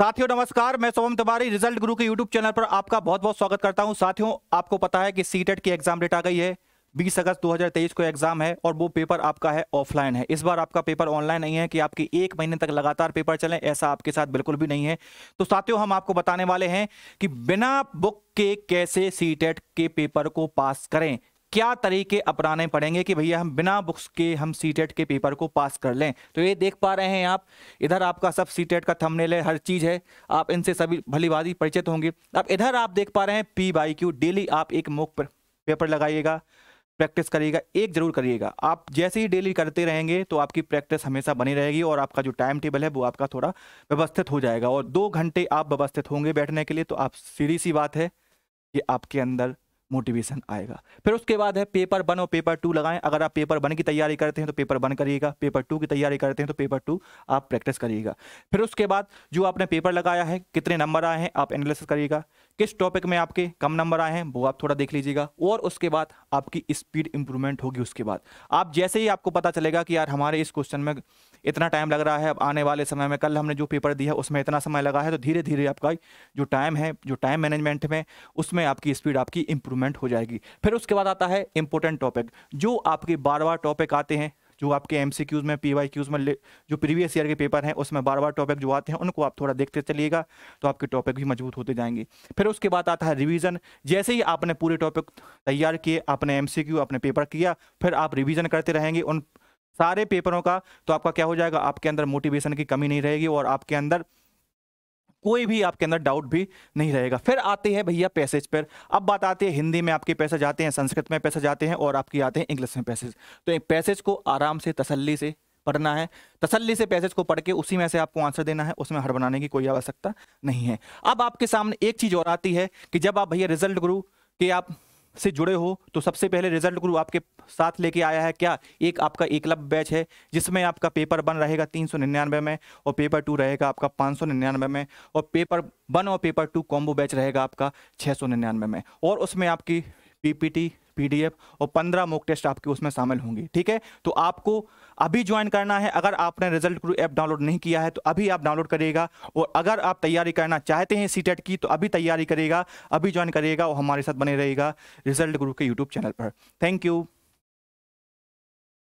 साथियों नमस्कार मैं सोम तिवारी रिजल्ट गुरु के यूट्यूब चैनल पर आपका बहुत बहुत स्वागत करता हूं साथियों आपको पता है कि सी e की एग्जाम डेट आ गई है 20 अगस्त 2023 को एग्जाम है और वो पेपर आपका है ऑफलाइन है इस बार आपका पेपर ऑनलाइन नहीं है कि आपकी एक महीने तक लगातार पेपर चले ऐसा आपके साथ बिल्कुल भी नहीं है तो साथियों हम आपको बताने वाले हैं कि बिना बुक के कैसे सी e के पेपर को पास करें क्या तरीके अपनाने पड़ेंगे कि भैया हम बिना बुक्स के हम सी e के पेपर को पास कर लें तो ये देख पा रहे हैं आप इधर आपका सब सी e का थंबनेल है हर चीज़ है आप इनसे सभी भलीभांति परिचित होंगे अब इधर आप देख पा रहे हैं पी बाई क्यू डेली आप एक मोक पेपर लगाइएगा प्रैक्टिस करिएगा एक जरूर करिएगा आप जैसे ही डेली करते रहेंगे तो आपकी प्रैक्टिस हमेशा बनी रहेगी और आपका जो टाइम टेबल है वो आपका थोड़ा व्यवस्थित हो जाएगा और दो घंटे आप व्यवस्थित होंगे बैठने के लिए तो आप सीधी सी बात है कि आपके अंदर मोटिवेशन आएगा फिर उसके बाद है पेपर वन और पेपर टू लगाएं अगर आप पेपर वन की तैयारी करते हैं तो पेपर वन करिएगा पेपर टू की तैयारी करते हैं तो पेपर टू आप प्रैक्टिस करिएगा फिर उसके बाद जो आपने पेपर लगाया है कितने नंबर आए हैं आप एनालिसिस करिएगा किस टॉपिक में आपके कम नंबर आए हैं वो आप थोड़ा देख लीजिएगा और उसके बाद आपकी स्पीड इंप्रूवमेंट होगी उसके बाद आप जैसे ही आपको पता चलेगा कि यार हमारे इस क्वेश्चन में इतना टाइम लग रहा है अब आने वाले समय में कल हमने जो पेपर दिया उसमें इतना समय लगा है तो धीरे धीरे आपका जो टाइम है जो टाइम मैनेजमेंट में उसमें आपकी स्पीड आपकी इंप्रूवमेंट हो जाएगी फिर उसके बाद आता है इंपॉर्टेंट टॉपिक जो आपके बार बार टॉपिक आते हैं जो आपके एम में पी में जो प्रीवियस ईयर के पेपर हैं उसमें बार बार टॉपिक जो आते हैं उनको आप थोड़ा देखते चलिएगा तो आपके टॉपिक भी मजबूत होते जाएंगे फिर उसके बाद आता है रिविज़न जैसे ही आपने पूरे टॉपिक तैयार किए आपने एम अपने पेपर किया फिर आप रिविज़न करते रहेंगे उन सारे पेपरों का तो आपका क्या हो जाएगा आपके अंदर मोटिवेशन की कमी नहीं रहेगी और आपके अंदर कोई भी आपके अंदर डाउट भी नहीं रहेगा फिर आते हैं भैया पैसेज पर अब बात आती है हिंदी में आपके पैसे जाते हैं संस्कृत में पैसे जाते हैं और आपकी आते हैं इंग्लिश में पैसेज तो पैसेज को आराम से तसल्ली से पढ़ना है तसल्ली से पैसेज को पढ़ के उसी में से आपको आंसर देना है उसमें हड़ बनाने की कोई आवश्यकता नहीं है अब आपके सामने एक चीज़ और आती है कि जब आप भैया रिजल्ट गुरु के आप से जुड़े हो तो सबसे पहले रिजल्ट गुरु आपके साथ लेके आया है क्या एक आपका एकलव्य बैच है जिसमें आपका पेपर वन रहेगा तीन सौ निन्यानवे में और पेपर टू रहेगा आपका पाँच सौ निन्यानवे में और पेपर वन और पेपर टू कॉम्बो बैच रहेगा आपका छः सौ निन्यानवे में और उसमें आपकी पीपीटी पीडीएफ और पंद्रह मॉक टेस्ट आपके उसमें शामिल होंगे ठीक है तो आपको अभी ज्वाइन करना है अगर आपने रिजल्ट गुरु ऐप डाउनलोड नहीं किया है तो अभी आप डाउनलोड करिएगा और अगर आप तैयारी करना चाहते हैं सी e की तो अभी तैयारी करेगा अभी ज्वाइन करिएगा और हमारे साथ बने रहेगा रिजल्ट गुरु के यूट्यूब चैनल पर थैंक यू